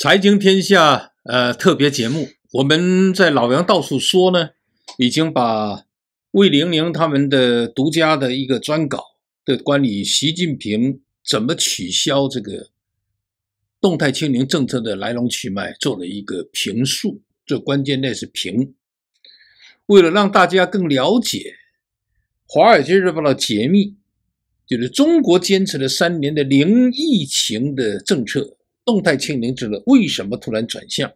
财经天下，呃，特别节目，我们在老杨到处说呢，已经把魏玲玲他们的独家的一个专稿的关于习近平怎么取消这个动态清零政策的来龙去脉做了一个评述，这关键那是评。为了让大家更了解《华尔街日报》的解密，就是中国坚持了三年的零疫情的政策。动态清零制度为什么突然转向？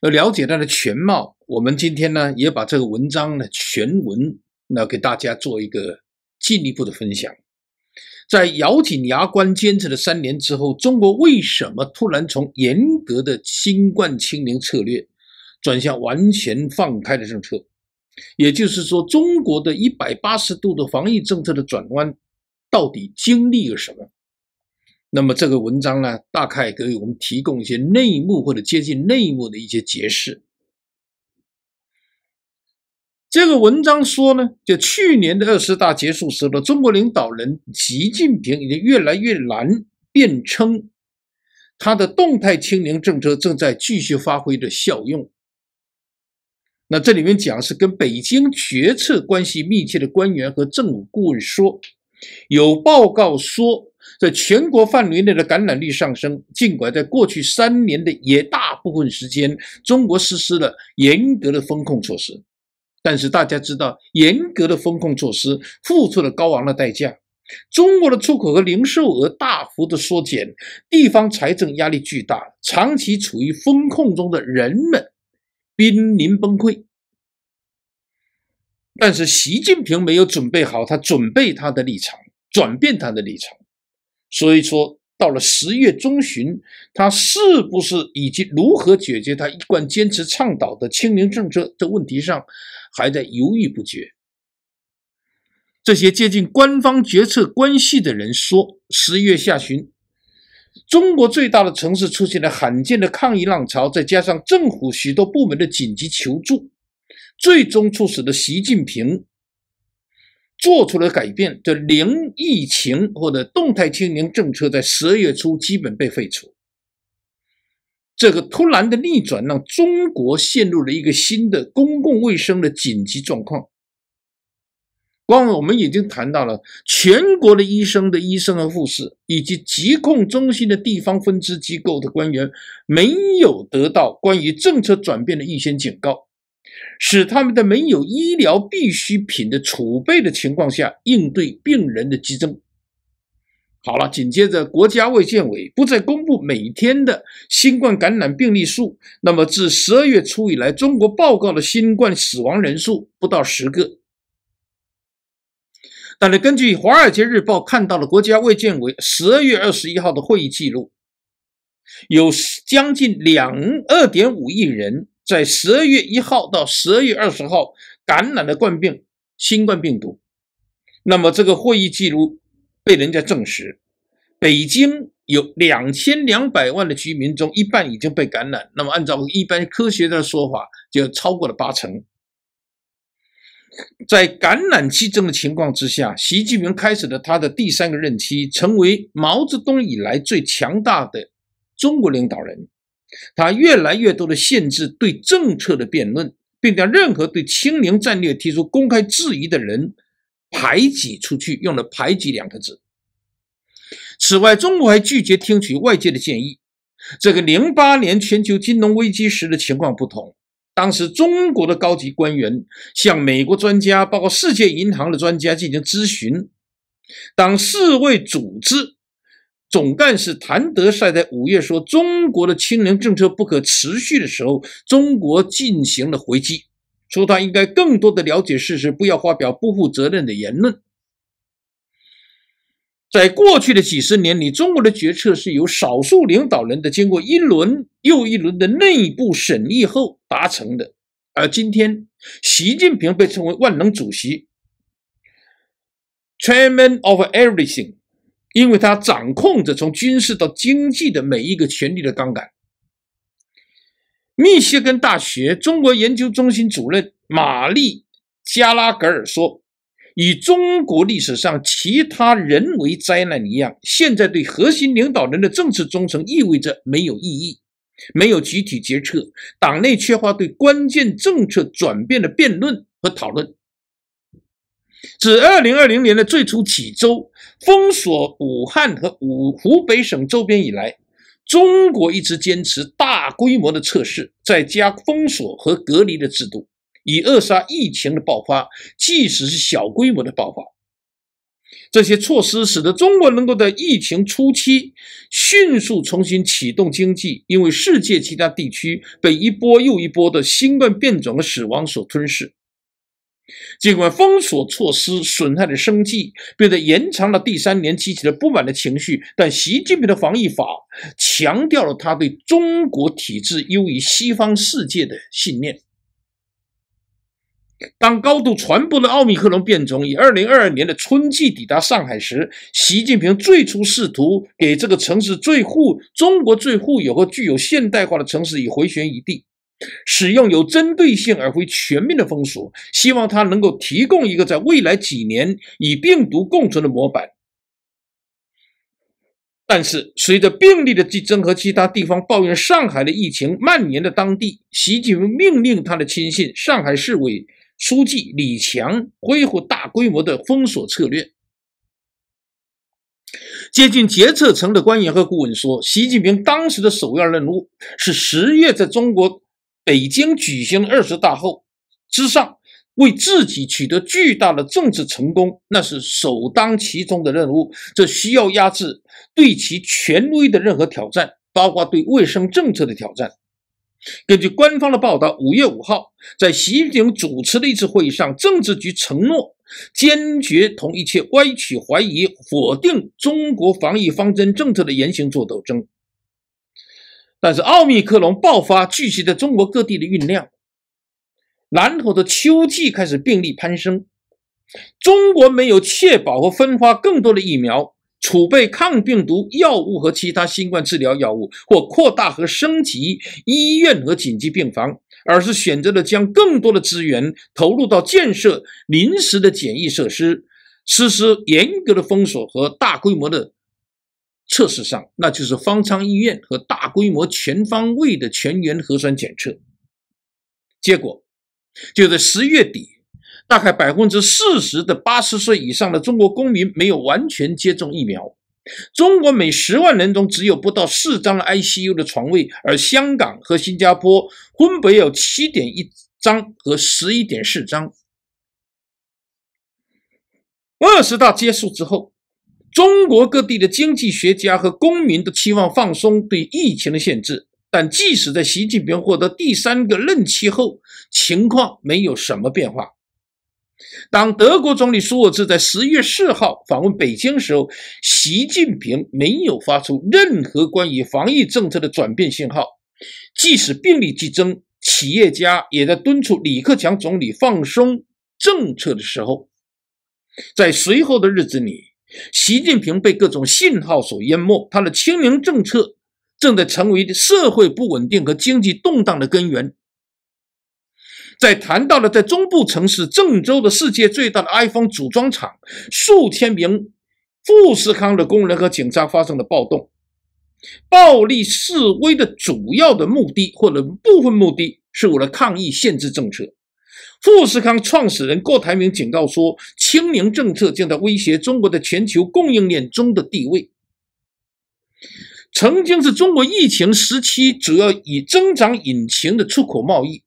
要了解它的全貌，我们今天呢也把这个文章呢全文那给大家做一个进一步的分享。在咬紧牙关坚持了三年之后，中国为什么突然从严格的新冠清零策略转向完全放开的政策？也就是说，中国的一百八十度的防疫政策的转弯，到底经历了什么？那么这个文章呢，大概给我们提供一些内幕或者接近内幕的一些解释。这个文章说呢，就去年的二十大结束时候，中国领导人习近平已经越来越难辩称，他的动态清零政策正在继续发挥着效用。那这里面讲是跟北京决策关系密切的官员和政府顾问说，有报告说。在全国范围内的感染率上升，尽管在过去三年的也大部分时间，中国实施了严格的风控措施，但是大家知道，严格的风控措施付出了高昂的代价，中国的出口和零售额大幅的缩减，地方财政压力巨大，长期处于风控中的人们濒临崩溃。但是习近平没有准备好，他准备他的立场，转变他的立场。所以说，到了十月中旬，他是不是以及如何解决他一贯坚持倡导的清零政策这问题上，还在犹豫不决。这些接近官方决策关系的人说，十一月下旬，中国最大的城市出现了罕见的抗议浪潮，再加上政府许多部门的紧急求助，最终促使了习近平。做出了改变的零疫情或者动态清零政策，在十月初基本被废除。这个突然的逆转让中国陷入了一个新的公共卫生的紧急状况。光我们已经谈到了全国的医生的医生和护士，以及疾控中心的地方分支机构的官员，没有得到关于政策转变的预先警告。使他们在没有医疗必需品的储备的情况下应对病人的激增。好了，紧接着国家卫健委不再公布每天的新冠感染病例数。那么，自十二月初以来，中国报告的新冠死亡人数不到十个。但是，根据《华尔街日报》看到了国家卫健委十二月二十一号的会议记录，有将近两二点五亿人。在十二月一号到十二月二十号感染的冠病新冠病毒，那么这个会议记录被人家证实，北京有两千两百万的居民中一半已经被感染，那么按照一般科学的说法，就超过了八成。在感染激增的情况之下，习近平开始了他的第三个任期，成为毛泽东以来最强大的中国领导人。他越来越多的限制对政策的辩论，并将任何对“清零”战略提出公开质疑的人排挤出去，用了“排挤”两个字。此外，中国还拒绝听取外界的建议。这个零八年全球金融危机时的情况不同，当时中国的高级官员向美国专家，包括世界银行的专家进行咨询，当世卫组织。总干事谭德塞在五月说中国的清零政策不可持续的时候，中国进行了回击，说他应该更多的了解事实，不要发表不负责任的言论。在过去的几十年里，中国的决策是由少数领导人的经过一轮又一轮的内部审议后达成的，而今天，习近平被称为万能主席，Chairman of everything。因为他掌控着从军事到经济的每一个权力的杠杆。密歇根大学中国研究中心主任玛丽·加拉格尔说：“与中国历史上其他人为灾难一样，现在对核心领导人的政治忠诚意味着没有意义，没有集体决策，党内缺乏对关键政策转变的辩论和讨论。”自2020年的最初几周封锁武汉和武湖北省周边以来，中国一直坚持大规模的测试、在家封锁和隔离的制度，以扼杀疫情的爆发，即使是小规模的爆发。这些措施使得中国能够在疫情初期迅速重新启动经济，因为世界其他地区被一波又一波的新冠变种的死亡所吞噬。尽管封锁措施损害了生计，并在延长了第三年激起了不满的情绪，但习近平的防疫法强调了他对中国体制优于西方世界的信念。当高度传播的奥密克戎变种以二零二二年的春季抵达上海时，习近平最初试图给这个城市最富、中国最富有和具有现代化的城市以回旋余地。使用有针对性而非全面的封锁，希望它能够提供一个在未来几年与病毒共存的模板。但是，随着病例的激增和其他地方抱怨上海的疫情蔓延的当地，习近平命令他的亲信、上海市委书记李强恢复大规模的封锁策略。接近决策层的官员和顾问说，习近平当时的首要任务是十月在中国。北京举行二十大后，之上为自己取得巨大的政治成功，那是首当其冲的任务。这需要压制对其权威的任何挑战，包括对卫生政策的挑战。根据官方的报道，五月五号，在习近平主持的一次会议上，政治局承诺坚决同一切歪曲、怀疑、否定中国防疫方针政策的言行作斗争。但是奥密克戎爆发聚集在中国各地的酝酿，然后的秋季开始病例攀升。中国没有确保和分发更多的疫苗储备、抗病毒药物和其他新冠治疗药物，或扩大和升级医院和紧急病房，而是选择了将更多的资源投入到建设临时的检疫设施、实施严格的封锁和大规模的。测试上，那就是方舱医院和大规模全方位的全员核酸检测。结果就在十月底，大概百分之四十的八十岁以上的中国公民没有完全接种疫苗。中国每十万人中只有不到四张 ICU 的床位，而香港和新加坡分别有七点一张和十一点四张。二十大结束之后。中国各地的经济学家和公民都期望放松对疫情的限制，但即使在习近平获得第三个任期后，情况没有什么变化。当德国总理舒尔茨在十月四号访问北京时候，习近平没有发出任何关于防疫政策的转变信号。即使病例激增，企业家也在敦促李克强总理放松政策的时候，在随后的日子里。习近平被各种信号所淹没，他的清零政策正在成为社会不稳定和经济动荡的根源。在谈到了在中部城市郑州的世界最大的 iPhone 组装厂，数千名富士康的工人和警察发生了暴动，暴力示威的主要的目的或者部分目的是为了抗议限制政策。富士康创始人郭台铭警告说：“清零政策正在威胁中国的全球供应链中的地位。”曾经是中国疫情时期主要以增长引擎的出口贸易，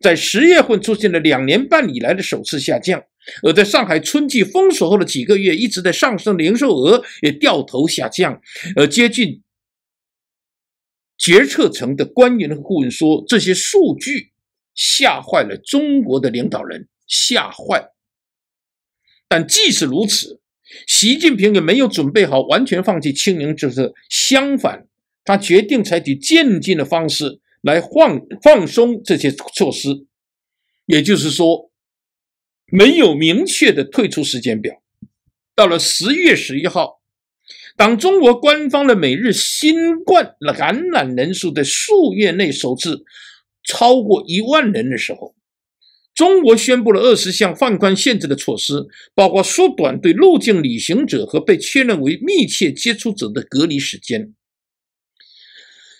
在十月份出现了两年半以来的首次下降；而在上海春季封锁后的几个月，一直在上升零售额也掉头下降。而接近决策层的官员和顾问说：“这些数据。”吓坏了中国的领导人，吓坏。但即使如此，习近平也没有准备好完全放弃清零政策。相反，他决定采取渐进的方式来放放松这些措施，也就是说，没有明确的退出时间表。到了十月十一号，当中国官方的每日新冠感染人数的数月内首次。超过一万人的时候，中国宣布了二十项放宽限制的措施，包括缩短对入境旅行者和被确认为密切接触者的隔离时间。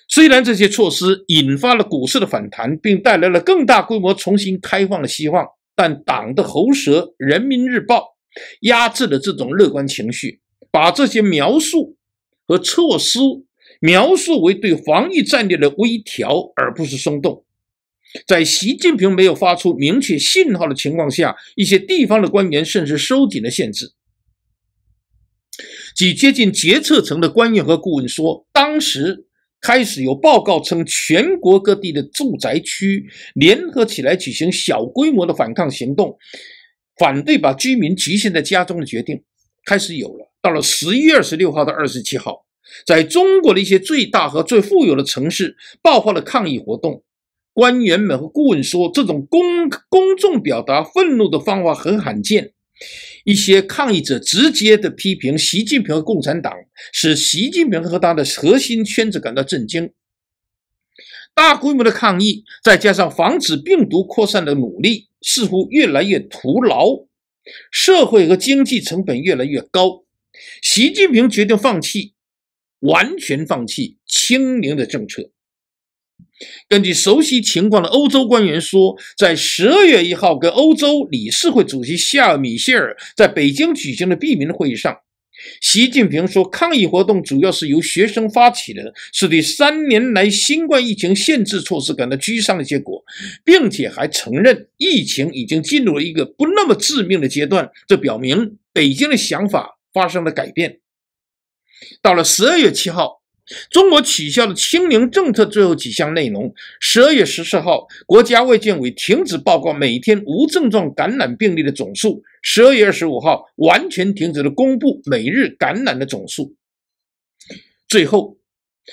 虽然这些措施引发了股市的反弹，并带来了更大规模重新开放的希望，但党的喉舌《人民日报》压制了这种乐观情绪，把这些描述和措施描述为对防疫战略的微调，而不是松动。在习近平没有发出明确信号的情况下，一些地方的官员甚至收紧了限制。几接近决策层的官员和顾问说，当时开始有报告称，全国各地的住宅区联合起来举行小规模的反抗行动，反对把居民局限在家中的决定。开始有了。到了十一月二十六号到二十七号，在中国的一些最大和最富有的城市爆发了抗议活动。官员们和顾问说，这种公公众表达愤怒的方法很罕见。一些抗议者直接的批评习近平和共产党，使习近平和他的核心圈子感到震惊。大规模的抗议，再加上防止病毒扩散的努力，似乎越来越徒劳，社会和经济成本越来越高。习近平决定放弃，完全放弃清零的政策。根据熟悉情况的欧洲官员说，在十二月一号跟欧洲理事会主席夏尔米歇尔在北京举行的闭门会议上，习近平说，抗议活动主要是由学生发起的，是对三年来新冠疫情限制措施感到沮丧的结果，并且还承认疫情已经进入了一个不那么致命的阶段，这表明北京的想法发生了改变。到了十二月七号。中国取消了清零政策最后几项内容。十二月十四号，国家卫健委停止报告每天无症状感染病例的总数。十二月二十五号，完全停止了公布每日感染的总数。最后，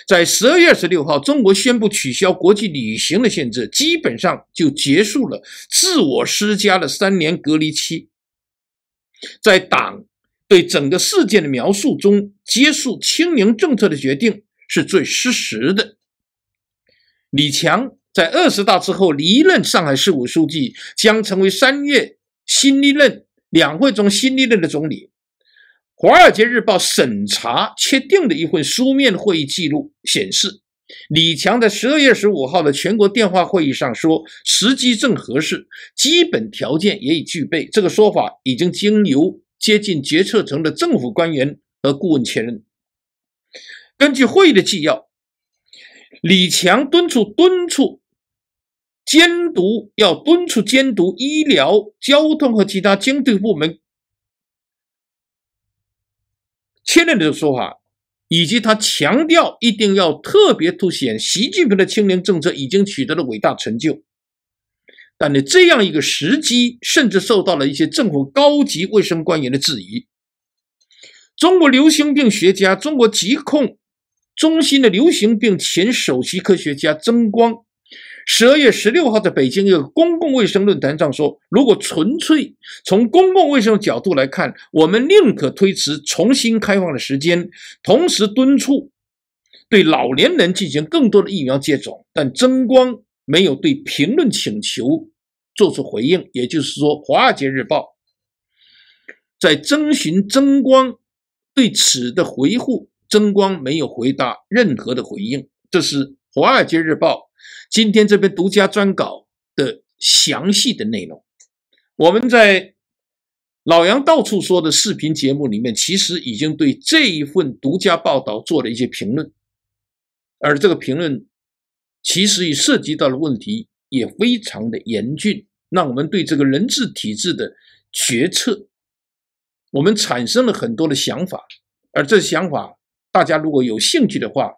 在十二月二十六号，中国宣布取消国际旅行的限制，基本上就结束了自我施加的三年隔离期。在党。对整个事件的描述中，结束清零政策的决定是最失实的。李强在二十大之后离任上海市委书记，将成为三月新历任两会中新历任的总理。华尔街日报审查确定的一份书面会议记录显示，李强在十二月十五号的全国电话会议上说：“时机正合适，基本条件也已具备。”这个说法已经经由。接近决策层的政府官员和顾问确认，根据会议的纪要，李强敦促敦促监督，要敦促监督医疗、交通和其他经济部门。前任的说法，以及他强调一定要特别凸显习近平的清廉政策已经取得了伟大成就。但呢，这样一个时机，甚至受到了一些政府高级卫生官员的质疑。中国流行病学家、中国疾控中心的流行病前首席科学家曾光，十二月十六号在北京一个公共卫生论坛上说：“如果纯粹从公共卫生角度来看，我们宁可推迟重新开放的时间，同时敦促对老年人进行更多的疫苗接种。”但曾光。没有对评论请求做出回应，也就是说，《华尔街日报》在征询曾光对此的回复，曾光没有回答任何的回应。这是《华尔街日报》今天这篇独家专稿的详细的内容。我们在老杨到处说的视频节目里面，其实已经对这一份独家报道做了一些评论，而这个评论。其实也涉及到了问题，也非常的严峻。那我们对这个人治体制的决策，我们产生了很多的想法。而这想法，大家如果有兴趣的话，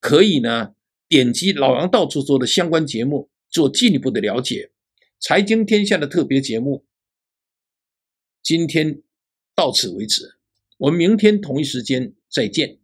可以呢点击老杨到处做的相关节目做进一步的了解。财经天下的特别节目，今天到此为止。我们明天同一时间再见。